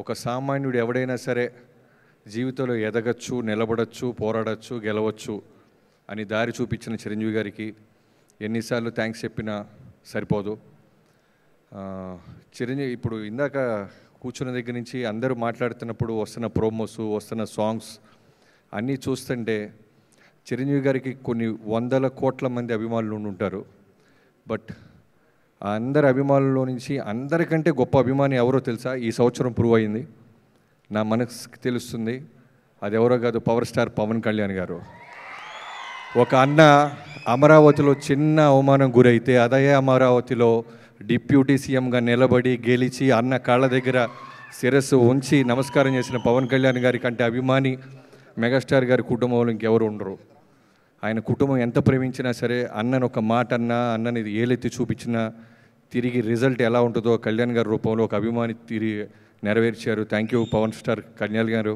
ఒక సామాన్యుడు ఎవడైనా సరే జీవితంలో ఎదగచ్చు నిలబడచ్చు పోరాడచ్చు గెలవచ్చు అని దారి చూపించిన చిరంజీవి గారికి ఎన్నిసార్లు థ్యాంక్స్ చెప్పినా సరిపోదు చిరంజీవి ఇప్పుడు ఇందాక కూర్చున్న దగ్గర నుంచి అందరూ మాట్లాడుతున్నప్పుడు వస్తున్న ప్రోమోస్ వస్తున్న సాంగ్స్ అన్నీ చూస్తుంటే చిరంజీవి గారికి కొన్ని వందల కోట్ల మంది అభిమానులు ఉంటారు బట్ అందరి అభిమానుల్లో నుంచి అందరికంటే గొప్ప అభిమాని ఎవరో తెలుసా ఈ సంవత్సరం ప్రూవ్ అయింది నా మనసుకి తెలుస్తుంది అది ఎవరో కాదు పవర్ స్టార్ పవన్ కళ్యాణ్ గారు ఒక అన్న అమరావతిలో చిన్న అవమానం గురైతే అదే అమరావతిలో డిప్యూటీ సీఎంగా నిలబడి గెలిచి అన్న కాళ్ళ దగ్గర శిరస్సు ఉంచి నమస్కారం చేసిన పవన్ కళ్యాణ్ గారి కంటే అభిమాని మెగాస్టార్ గారి కుటుంబంలో ఇంకెవరు ఉండరు ఆయన కుటుంబం ఎంత ప్రేమించినా సరే అన్నను ఒక మాట అన్నా అన్నని ఏలెత్తి చూపించినా తిరిగి రిజల్ట్ ఎలా ఉంటుందో కళ్యాణ్ గారి రూపంలో ఒక అభిమాని తిరిగి నెరవేర్చారు thank you Pawan star Kalyan గారు